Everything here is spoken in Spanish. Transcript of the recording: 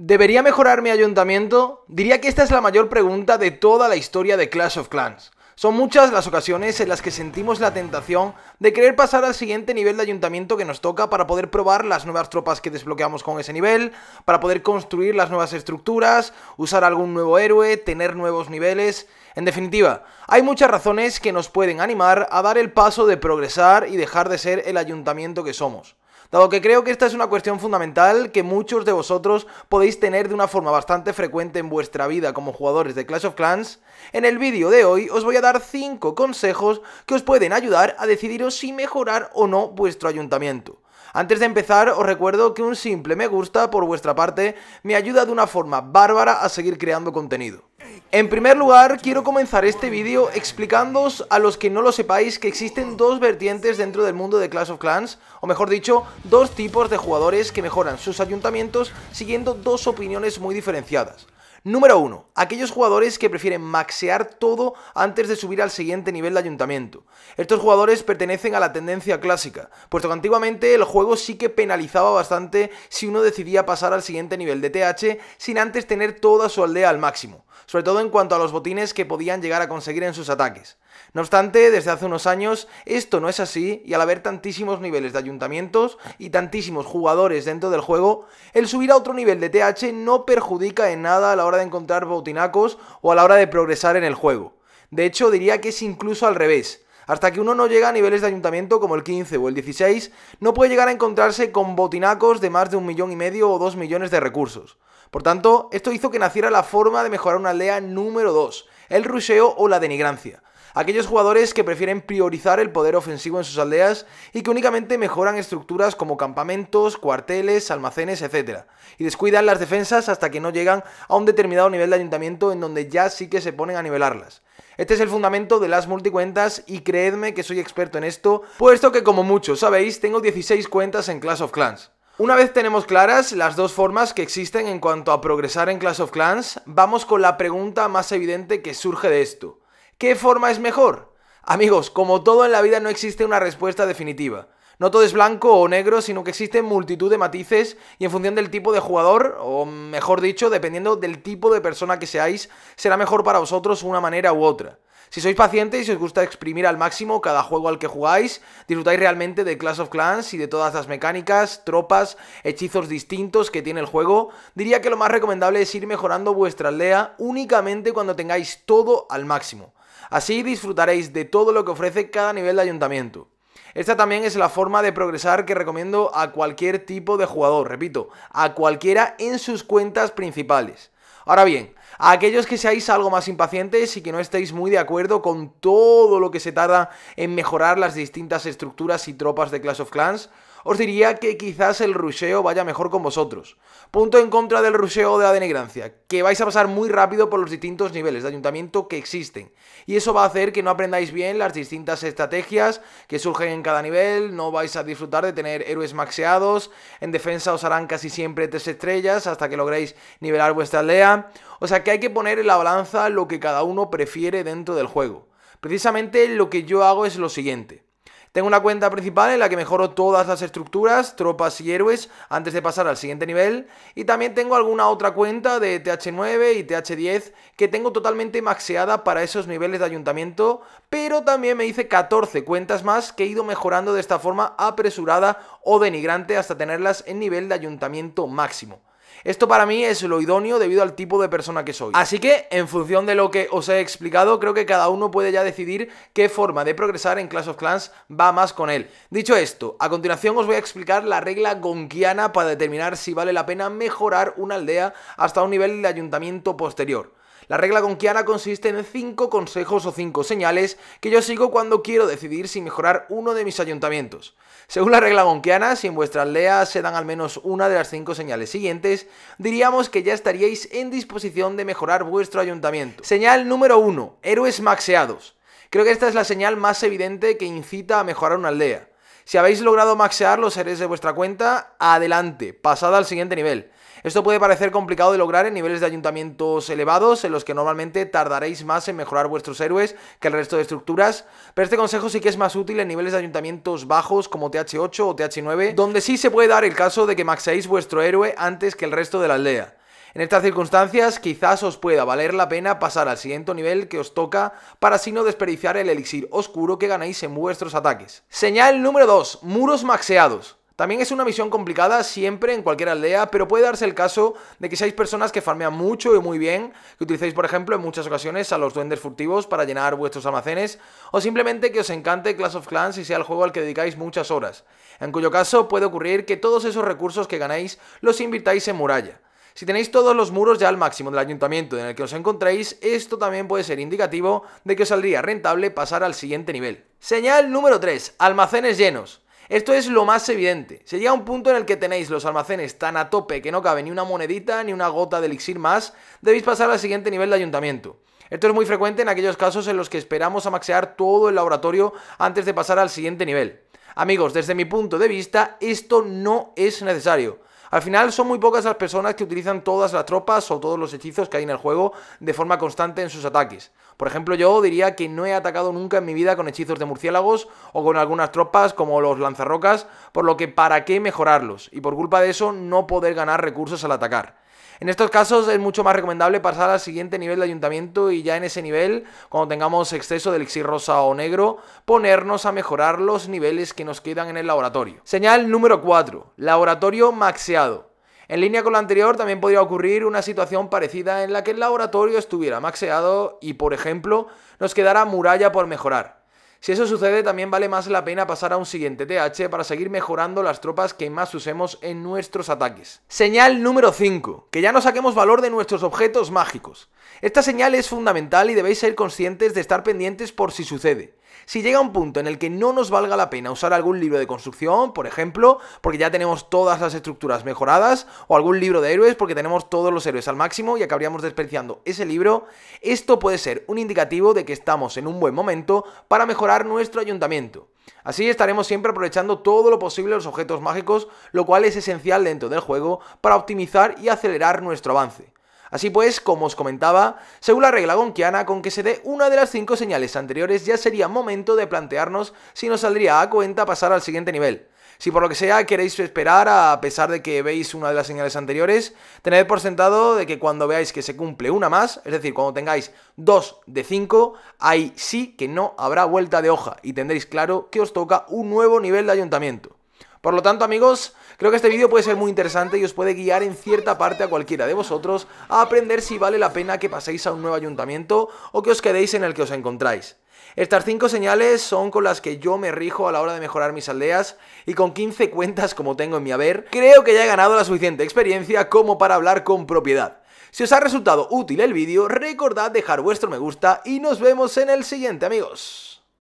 ¿Debería mejorar mi ayuntamiento? Diría que esta es la mayor pregunta de toda la historia de Clash of Clans. Son muchas las ocasiones en las que sentimos la tentación de querer pasar al siguiente nivel de ayuntamiento que nos toca para poder probar las nuevas tropas que desbloqueamos con ese nivel, para poder construir las nuevas estructuras, usar algún nuevo héroe, tener nuevos niveles. En definitiva, hay muchas razones que nos pueden animar a dar el paso de progresar y dejar de ser el ayuntamiento que somos dado que creo que esta es una cuestión fundamental que muchos de vosotros podéis tener de una forma bastante frecuente en vuestra vida como jugadores de Clash of Clans, en el vídeo de hoy os voy a dar 5 consejos que os pueden ayudar a decidiros si mejorar o no vuestro ayuntamiento. Antes de empezar, os recuerdo que un simple me gusta por vuestra parte me ayuda de una forma bárbara a seguir creando contenido. En primer lugar, quiero comenzar este vídeo explicándoos a los que no lo sepáis que existen dos vertientes dentro del mundo de Clash of Clans, o mejor dicho, dos tipos de jugadores que mejoran sus ayuntamientos siguiendo dos opiniones muy diferenciadas. Número 1. Aquellos jugadores que prefieren maxear todo antes de subir al siguiente nivel de ayuntamiento. Estos jugadores pertenecen a la tendencia clásica, puesto que antiguamente el juego sí que penalizaba bastante si uno decidía pasar al siguiente nivel de TH sin antes tener toda su aldea al máximo, sobre todo en cuanto a los botines que podían llegar a conseguir en sus ataques. No obstante, desde hace unos años esto no es así y al haber tantísimos niveles de ayuntamientos y tantísimos jugadores dentro del juego, el subir a otro nivel de TH no perjudica en nada a la hora de encontrar botinacos o a la hora de progresar en el juego. De hecho, diría que es incluso al revés. Hasta que uno no llega a niveles de ayuntamiento como el 15 o el 16, no puede llegar a encontrarse con botinacos de más de un millón y medio o dos millones de recursos. Por tanto, esto hizo que naciera la forma de mejorar una aldea número 2, el rusheo o la denigrancia, aquellos jugadores que prefieren priorizar el poder ofensivo en sus aldeas y que únicamente mejoran estructuras como campamentos, cuarteles, almacenes, etc. Y descuidan las defensas hasta que no llegan a un determinado nivel de ayuntamiento en donde ya sí que se ponen a nivelarlas. Este es el fundamento de las multicuentas y creedme que soy experto en esto, puesto que como muchos sabéis tengo 16 cuentas en Clash of Clans. Una vez tenemos claras las dos formas que existen en cuanto a progresar en Clash of Clans, vamos con la pregunta más evidente que surge de esto. ¿Qué forma es mejor? Amigos, como todo en la vida no existe una respuesta definitiva. No todo es blanco o negro, sino que existen multitud de matices y en función del tipo de jugador, o mejor dicho, dependiendo del tipo de persona que seáis, será mejor para vosotros una manera u otra. Si sois pacientes y os gusta exprimir al máximo cada juego al que jugáis, disfrutáis realmente de Clash of Clans y de todas las mecánicas, tropas, hechizos distintos que tiene el juego, diría que lo más recomendable es ir mejorando vuestra aldea únicamente cuando tengáis todo al máximo. Así disfrutaréis de todo lo que ofrece cada nivel de ayuntamiento. Esta también es la forma de progresar que recomiendo a cualquier tipo de jugador, repito, a cualquiera en sus cuentas principales. Ahora bien, a aquellos que seáis algo más impacientes y que no estéis muy de acuerdo con todo lo que se tarda en mejorar las distintas estructuras y tropas de Clash of Clans, os diría que quizás el rusheo vaya mejor con vosotros. Punto en contra del rusheo de la denigrancia, que vais a pasar muy rápido por los distintos niveles de ayuntamiento que existen. Y eso va a hacer que no aprendáis bien las distintas estrategias que surgen en cada nivel, no vais a disfrutar de tener héroes maxeados, en defensa os harán casi siempre tres estrellas hasta que logréis nivelar vuestra aldea. O sea que hay que poner en la balanza lo que cada uno prefiere dentro del juego. Precisamente lo que yo hago es lo siguiente. Tengo una cuenta principal en la que mejoro todas las estructuras, tropas y héroes antes de pasar al siguiente nivel. Y también tengo alguna otra cuenta de TH9 y TH10 que tengo totalmente maxeada para esos niveles de ayuntamiento. Pero también me hice 14 cuentas más que he ido mejorando de esta forma apresurada o denigrante hasta tenerlas en nivel de ayuntamiento máximo. Esto para mí es lo idóneo debido al tipo de persona que soy. Así que, en función de lo que os he explicado, creo que cada uno puede ya decidir qué forma de progresar en Clash of Clans va más con él. Dicho esto, a continuación os voy a explicar la regla gonquiana para determinar si vale la pena mejorar una aldea hasta un nivel de ayuntamiento posterior. La regla gonquiana consiste en 5 consejos o 5 señales que yo sigo cuando quiero decidir si mejorar uno de mis ayuntamientos. Según la regla gonquiana, si en vuestra aldea se dan al menos una de las 5 señales siguientes, diríamos que ya estaríais en disposición de mejorar vuestro ayuntamiento. Señal número 1. Héroes maxeados. Creo que esta es la señal más evidente que incita a mejorar una aldea. Si habéis logrado maxear los héroes de vuestra cuenta, adelante, pasad al siguiente nivel. Esto puede parecer complicado de lograr en niveles de ayuntamientos elevados, en los que normalmente tardaréis más en mejorar vuestros héroes que el resto de estructuras, pero este consejo sí que es más útil en niveles de ayuntamientos bajos como TH8 o TH9, donde sí se puede dar el caso de que maxéis vuestro héroe antes que el resto de la aldea. En estas circunstancias quizás os pueda valer la pena pasar al siguiente nivel que os toca para así no desperdiciar el elixir oscuro que ganáis en vuestros ataques. Señal número 2. Muros maxeados. También es una misión complicada siempre en cualquier aldea, pero puede darse el caso de que seáis personas que farmean mucho y muy bien, que utilicéis por ejemplo en muchas ocasiones a los duendes furtivos para llenar vuestros almacenes, o simplemente que os encante Clash of Clans y sea el juego al que dedicáis muchas horas, en cuyo caso puede ocurrir que todos esos recursos que ganáis los invirtáis en muralla. Si tenéis todos los muros ya al máximo del ayuntamiento en el que os encontráis, esto también puede ser indicativo de que os saldría rentable pasar al siguiente nivel. Señal número 3. Almacenes llenos. Esto es lo más evidente. Se llega un punto en el que tenéis los almacenes tan a tope que no cabe ni una monedita ni una gota de elixir más, debéis pasar al siguiente nivel de ayuntamiento. Esto es muy frecuente en aquellos casos en los que esperamos a maxear todo el laboratorio antes de pasar al siguiente nivel. Amigos, desde mi punto de vista, esto no es necesario. Al final son muy pocas las personas que utilizan todas las tropas o todos los hechizos que hay en el juego de forma constante en sus ataques. Por ejemplo, yo diría que no he atacado nunca en mi vida con hechizos de murciélagos o con algunas tropas como los lanzarrocas, por lo que para qué mejorarlos y por culpa de eso no poder ganar recursos al atacar. En estos casos es mucho más recomendable pasar al siguiente nivel de ayuntamiento y ya en ese nivel, cuando tengamos exceso de elixir rosa o negro, ponernos a mejorar los niveles que nos quedan en el laboratorio. Señal número 4. Laboratorio maxeado. En línea con lo anterior, también podría ocurrir una situación parecida en la que el laboratorio estuviera maxeado y, por ejemplo, nos quedara muralla por mejorar. Si eso sucede, también vale más la pena pasar a un siguiente TH para seguir mejorando las tropas que más usemos en nuestros ataques. Señal número 5. Que ya no saquemos valor de nuestros objetos mágicos. Esta señal es fundamental y debéis ser conscientes de estar pendientes por si sucede. Si llega un punto en el que no nos valga la pena usar algún libro de construcción, por ejemplo, porque ya tenemos todas las estructuras mejoradas, o algún libro de héroes porque tenemos todos los héroes al máximo y acabaríamos despreciando ese libro, esto puede ser un indicativo de que estamos en un buen momento para mejorar nuestro ayuntamiento. Así estaremos siempre aprovechando todo lo posible los objetos mágicos, lo cual es esencial dentro del juego para optimizar y acelerar nuestro avance. Así pues, como os comentaba, según la regla gonquiana, con que se dé una de las cinco señales anteriores ya sería momento de plantearnos si nos saldría a cuenta pasar al siguiente nivel. Si por lo que sea queréis esperar a pesar de que veis una de las señales anteriores, tened por sentado de que cuando veáis que se cumple una más, es decir, cuando tengáis dos de cinco, ahí sí que no habrá vuelta de hoja y tendréis claro que os toca un nuevo nivel de ayuntamiento. Por lo tanto, amigos, creo que este vídeo puede ser muy interesante y os puede guiar en cierta parte a cualquiera de vosotros a aprender si vale la pena que paséis a un nuevo ayuntamiento o que os quedéis en el que os encontráis. Estas cinco señales son con las que yo me rijo a la hora de mejorar mis aldeas y con 15 cuentas como tengo en mi haber, creo que ya he ganado la suficiente experiencia como para hablar con propiedad. Si os ha resultado útil el vídeo, recordad dejar vuestro me gusta y nos vemos en el siguiente amigos.